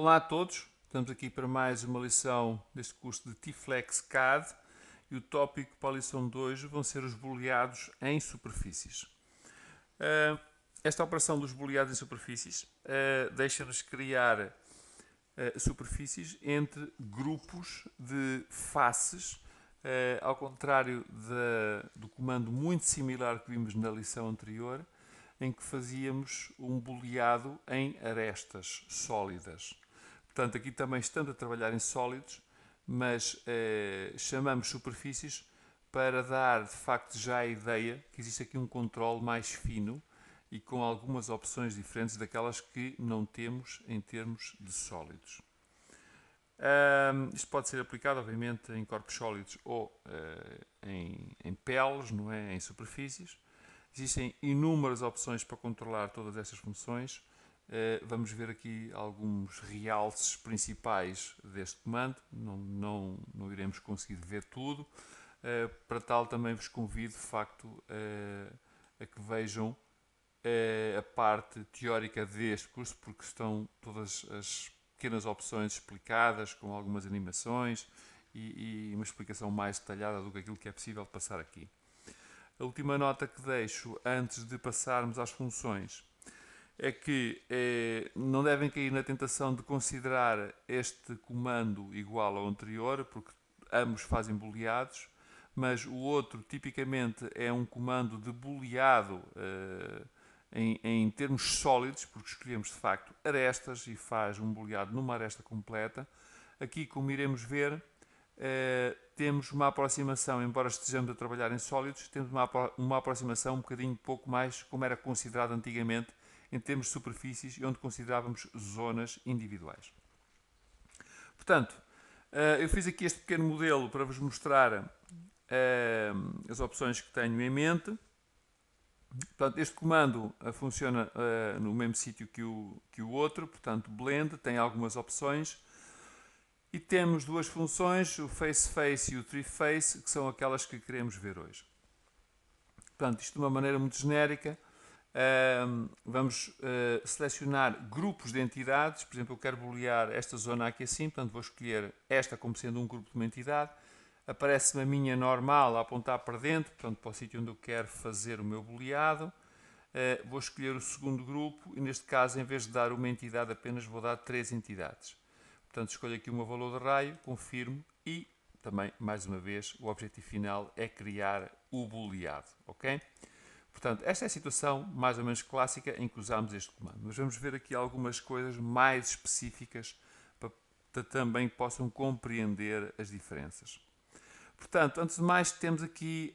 Olá a todos, estamos aqui para mais uma lição deste curso de T-FLEx CAD e o tópico para a lição de hoje vão ser os boleados em superfícies. Ah, esta operação dos boleados em superfícies ah, deixa-nos criar ah, superfícies entre grupos de faces, ao contrário do comando muito similar que vimos na lição anterior, em que fazíamos um boleado em arestas sólidas. Portanto, aqui também estamos a trabalhar em sólidos, mas eh, chamamos superfícies para dar, de facto, já a ideia que existe aqui um controle mais fino e com algumas opções diferentes daquelas que não temos em termos de sólidos. Um, isto pode ser aplicado, obviamente, em corpos sólidos ou uh, em, em, peles, não é? em superfícies. Existem inúmeras opções para controlar todas estas funções eh, vamos ver aqui alguns realces principais deste comando, não, não, não iremos conseguir ver tudo. Eh, para tal também vos convido de facto a, eh, a que vejam a parte teórica deste curso, porque estão todas as pequenas opções explicadas com algumas animações e, e uma explicação mais detalhada do que aquilo que é possível passar aqui. A última nota que deixo antes de passarmos às funções é que é, não devem cair na tentação de considerar este comando igual ao anterior, porque ambos fazem booleados, mas o outro tipicamente é um comando de booleado eh, em, em, termos sólidos, porque escolhemos de facto arestas e faz um booleado numa aresta completa. Aqui, como iremos ver, eh, temos uma aproximação, embora estejamos a trabalhar em sólidos, temos uma, uma aproximação um bocadinho pouco mais como era considerado antigamente em termos de superfícies e onde considerávamos zonas individuais. Portanto, eh, eu fiz aqui este pequeno modelo para vos mostrar eh, as opções que tenho em mente. Portanto, este comando eh, funciona no mesmo sítio que o, outro, portanto, blend, tem algumas opções. E temos duas funções, o face-face e o tree-face, que são aquelas que queremos ver hoje. Portanto, isto de uma maneira muito genérica, vamos eh, selecionar grupos de entidades. Por exemplo, eu quero bolear esta zona aqui assim, portanto vou escolher esta como sendo um grupo de uma entidade. Aparece-me a minha normal a apontar para dentro, portanto para o sítio onde eu quero fazer o meu boleado. Eh, vou escolher o segundo grupo e neste caso, em vez de dar uma entidade apenas, vou dar três entidades. Portanto, escolho aqui o meu valor de raio, confirmo e também, mais uma vez, o objetivo final é criar o boleado, ok? Portanto, esta é a situação mais ou menos clássica em que usamos este comando. Mas vamos ver aqui algumas coisas mais específicas para também que possam compreender as diferenças. Portanto, antes de mais, temos aqui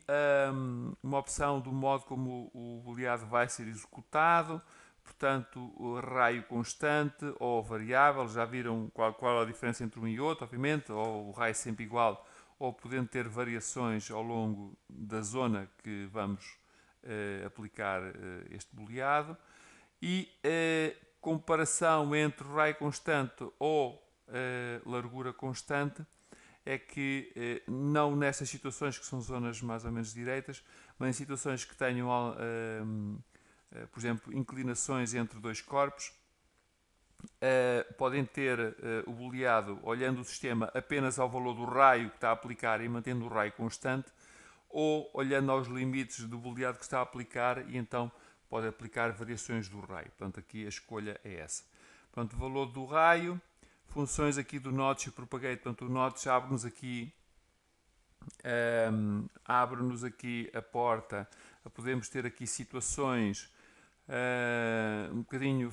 um, uma opção do modo como o, o vai ser executado, portanto, o raio constante ou variável, já viram qual, qual a diferença entre um e outro, obviamente, ou o raio sempre igual, ou podendo ter variações ao longo da zona que vamos eh, aplicar eh, este boleado. E a eh, comparação entre raio constante ou largura constante é que, não nestas situações que são zonas mais ou menos direitas, mas em situações que tenham, por exemplo, inclinações entre dois corpos, podem ter o boleado olhando o sistema apenas ao valor do raio que está a aplicar e mantendo o raio constante, ou olhando aos limites do booleado que está a aplicar e então pode aplicar variações do raio. Portanto, aqui a escolha é essa. Portanto, valor do raio, funções aqui do notch e propagate. Portanto, o notch abre-nos aqui, um, ehm, abre aqui a porta a podermos ter aqui situações uh, um bocadinho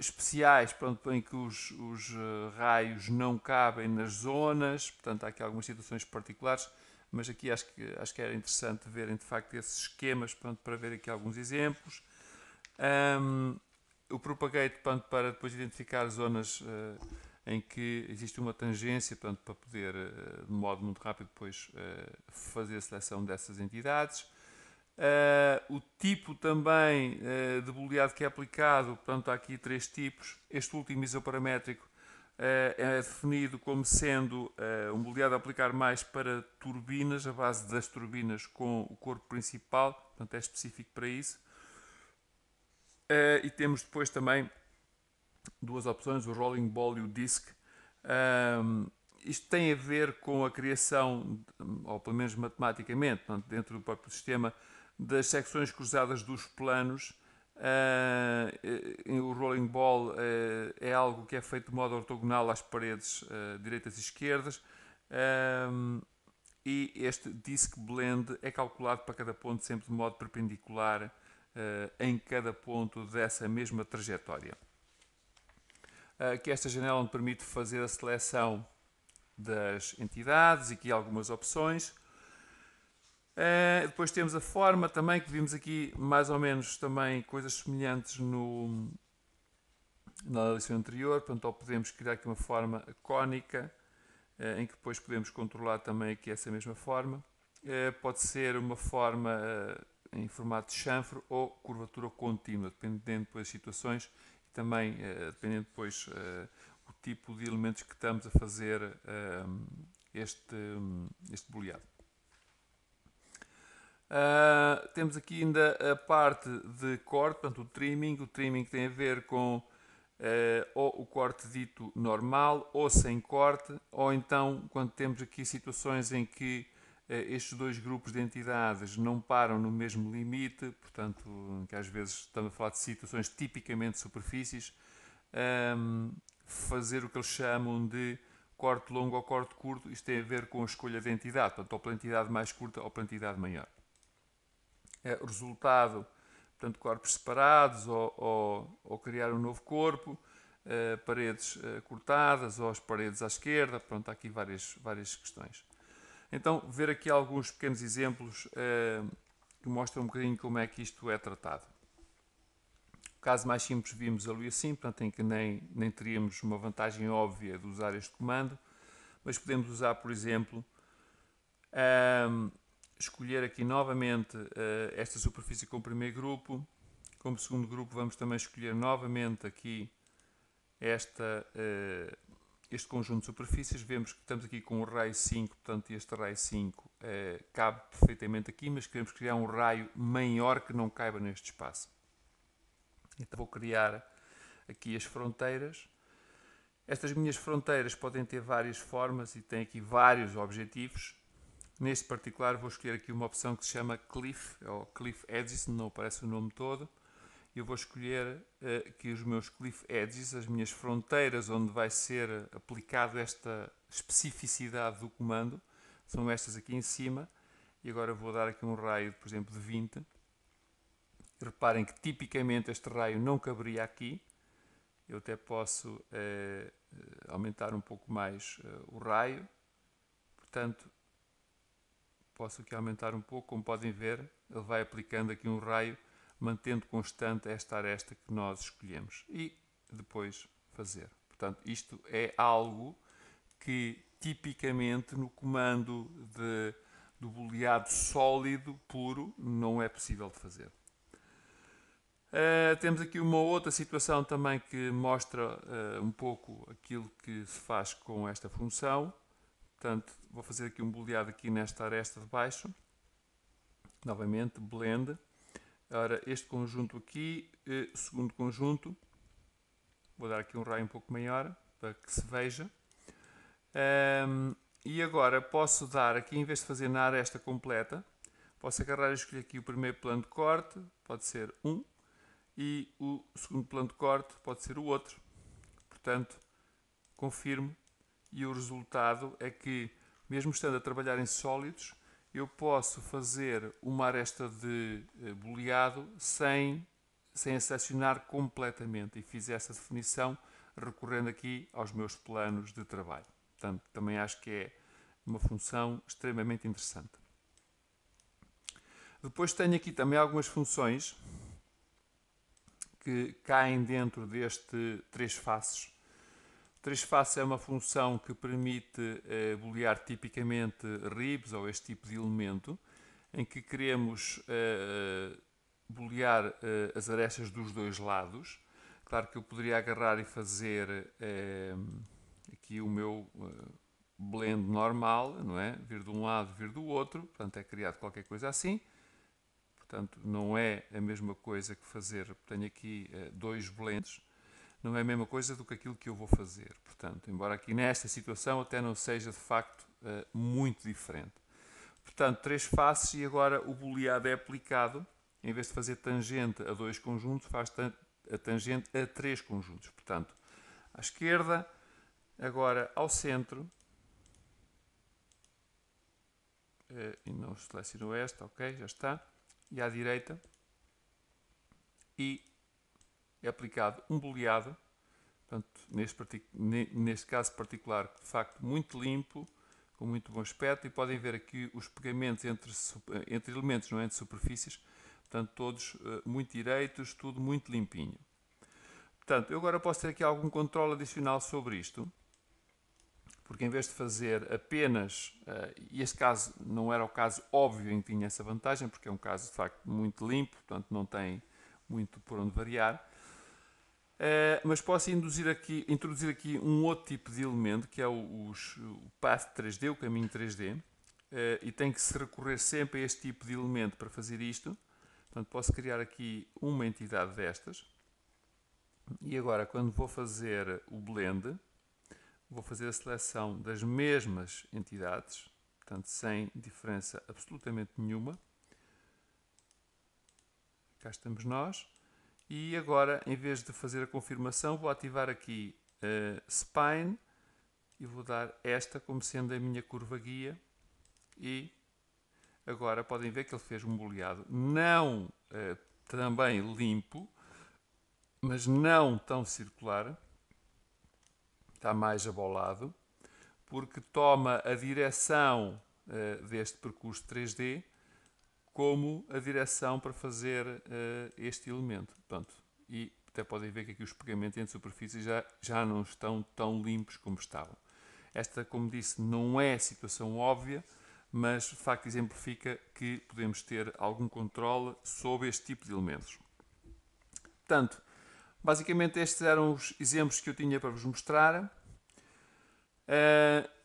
especiais, pronto, em que os, os eh, raios não cabem nas zonas, portanto, há aqui algumas situações particulares mas aqui acho que, acho que era interessante verem de facto esses esquemas pronto, para ver aqui alguns exemplos. Um, o propagate pronto, para depois identificar zonas uh, em que existe uma tangência pronto, para poder, uh, de modo muito rápido, depois uh, fazer a seleção dessas entidades. o tipo também de booleado que é aplicado, portanto, há aqui três tipos. Este último isoparamétrico eh, é definido como sendo eh, um boleado a aplicar mais para turbinas, a base das turbinas com o corpo principal, portanto é específico para isso. Eh, e temos depois também duas opções, o rolling ball e o disc. Isto tem a ver com a criação, ou pelo menos matematicamente, dentro do próprio sistema, das secções cruzadas dos planos, Uh, o rolling ball uh, é algo que é feito de modo ortogonal às paredes uh, direitas e esquerdas. Um, e este disc blend é calculado para cada ponto sempre de modo perpendicular em cada ponto dessa mesma trajetória. Aqui esta janela onde permite fazer a seleção das entidades e aqui algumas opções. Uh, depois temos a forma também, que vimos aqui mais ou menos também coisas semelhantes no, na lição anterior. Portanto, podemos criar aqui uma forma cônica, uh, eh, em que depois podemos controlar também aqui essa mesma forma. Uh, pode ser uma forma em formato de chanfro ou curvatura contínua, dependendo depois das situações e também dependendo depois o tipo de elementos que estamos a fazer este, este boleado. Uh, temos aqui ainda a parte de corte, portanto, o trimming. O trimming tem a ver com uh, ou o corte dito normal, ou sem corte, ou então quando temos aqui situações em que uh, estes dois grupos de entidades não param no mesmo limite, portanto, que às vezes estamos a falar de situações tipicamente superfícies, um, fazer o que eles chamam de corte longo ou corte curto, isto tem a ver com a escolha da entidade, portanto, ou pela entidade mais curta ou pela entidade maior. Eh, resultado, portanto, corpos separados ou, ou, ou criar um novo corpo, eh, paredes eh, cortadas ou as paredes à esquerda, pronto, há aqui várias, várias questões. Então, ver aqui alguns pequenos exemplos que mostram um bocadinho como é que isto é tratado. O caso mais simples vimos ali assim, portanto, em que nem, nem teríamos uma vantagem óbvia de usar este comando, mas podemos usar, por exemplo, um, ehm, escolher aqui novamente eh, esta superfície como primeiro grupo. Como segundo grupo vamos também escolher novamente aqui esta, eh, este conjunto de superfícies. Vemos que estamos aqui com o raio 5, portanto este raio 5 eh, cabe perfeitamente aqui, mas queremos criar um raio maior que não caiba neste espaço. Então vou criar aqui as fronteiras. Estas minhas fronteiras podem ter várias formas e têm aqui vários objetivos. Neste particular vou escolher aqui uma opção que se chama Cliff, ou Cliff Edges, não aparece o nome todo. Eu vou escolher uh, eh, que os meus Cliff Edges, as minhas fronteiras onde vai ser aplicado esta especificidade do comando, são estas aqui em cima. E agora vou dar aqui um raio, por exemplo, de 20. Reparem que tipicamente este raio não caberia aqui. Eu até posso uh, aumentar um pouco mais uh, o raio. Portanto, Posso aqui aumentar um pouco, como podem ver, ele vai aplicando aqui um raio, mantendo constante esta aresta que nós escolhemos. E depois fazer. Portanto, isto é algo que tipicamente no comando de, do booleado sólido, puro, não é possível de fazer. Uh, temos aqui uma outra situação também que mostra uh, um pouco aquilo que se faz com esta função. Portanto, vou fazer aqui um booleado aqui nesta aresta de baixo. Novamente, blend. Ora, este conjunto aqui, eh, segundo conjunto, vou dar aqui um raio um pouco maior para que se veja. Um, e agora posso dar aqui, em vez de fazer na aresta completa, posso agarrar e escolher aqui o primeiro plano de corte, pode ser um, e o segundo plano de corte pode ser o outro. Portanto, confirmo e o resultado é que, mesmo estando a trabalhar em sólidos, eu posso fazer uma aresta de eh, boleado sem, sem acessionar completamente e fiz essa definição recorrendo aqui aos meus planos de trabalho. Portanto, também acho que é uma função extremamente interessante. Depois tenho aqui também algumas funções que caem dentro deste três faces Trasface é uma função que permite eh, boolear tipicamente ribs ou este tipo de elemento, em que queremos eh, boolear eh, as arestas dos dois lados. Claro que eu poderia agarrar e fazer eh, aqui o meu eh, blend normal, não é? Vir de um lado, vir do outro, portanto é criado qualquer coisa assim. Portanto, não é a mesma coisa que fazer, tenho aqui eh, dois blends não é a mesma coisa do que aquilo que eu vou fazer. Portanto, embora aqui nesta situação até não seja de facto eh, muito diferente. Portanto, três faces e agora o booleado é aplicado. Em vez de fazer tangente a dois conjuntos, faz a tangente a três conjuntos. Portanto, à esquerda, agora ao centro. Eh, e não selecionou esta, ok, já está. E à direita. E é aplicado um boleado, portanto, neste, neste caso particular, de facto, muito limpo, com muito bom aspecto, e podem ver aqui os pegamentos entre, entre elementos, não é? entre superfícies, portanto, todos eh, muito direitos, tudo muito limpinho. Portanto, eu agora posso ter aqui algum controle adicional sobre isto, porque em vez de fazer apenas, eh, e este caso não era o caso óbvio em que tinha essa vantagem, porque é um caso de facto muito limpo, portanto não tem muito por onde variar, eh, mas posso aqui, introduzir aqui um outro tipo de elemento, que é o, os, o path 3D, o caminho 3D, eh, e tem que se recorrer sempre a este tipo de elemento para fazer isto. Portanto, posso criar aqui uma entidade destas. E agora, quando vou fazer o blend, vou fazer a seleção das mesmas entidades, portanto, sem diferença absolutamente nenhuma. Cá estamos nós. E agora, em vez de fazer a confirmação, vou ativar aqui uh, Spine e vou dar esta como sendo a minha curva guia. E agora podem ver que ele fez um boleado não uh, também limpo, mas não tão circular. Está mais abolado, porque toma a direção uh, deste percurso 3D como a direção para fazer uh, este elemento. Portanto, e até podem ver que aqui os pegamentos entre superfícies já, já não estão tão limpos como estavam. Esta, como disse, não é situação óbvia, mas de facto exemplifica que podemos ter algum controle sobre este tipo de elementos. Portanto, basicamente estes eram os exemplos que eu tinha para vos mostrar. Uh,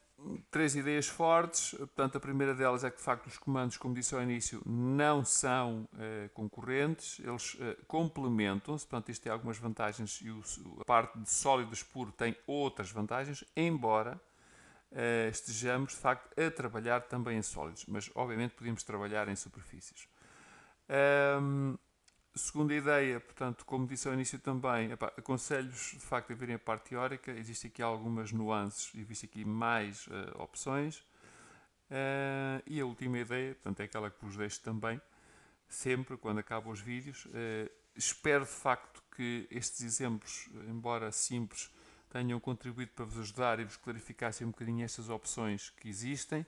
três ideias fortes. Portanto, a primeira delas é que, de facto, os comandos, como disse ao início, não são eh, concorrentes, eles eh, complementam-se. Portanto, isto tem algumas vantagens e o, a parte de sólidos puro tem outras vantagens, embora eh, estejamos, de facto, a trabalhar também em sólidos. Mas, obviamente, podemos trabalhar em superfícies. Um, Segunda ideia, portanto, como disse ao início também, aconselho-vos de facto a virem a parte teórica, existem aqui algumas nuances, existem aqui mais uh, opções. Uh, e a última ideia, portanto, é aquela que vos deixo também, sempre quando acabam os vídeos. Uh, espero de facto que estes exemplos, embora simples, tenham contribuído para vos ajudar e vos clarificassem um bocadinho estas opções que existem.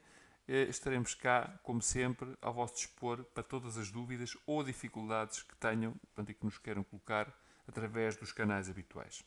Eh, estaremos cá, como sempre, ao vosso dispor para todas as dúvidas ou dificuldades que tenham portanto, e que nos queiram colocar através dos canais habituais.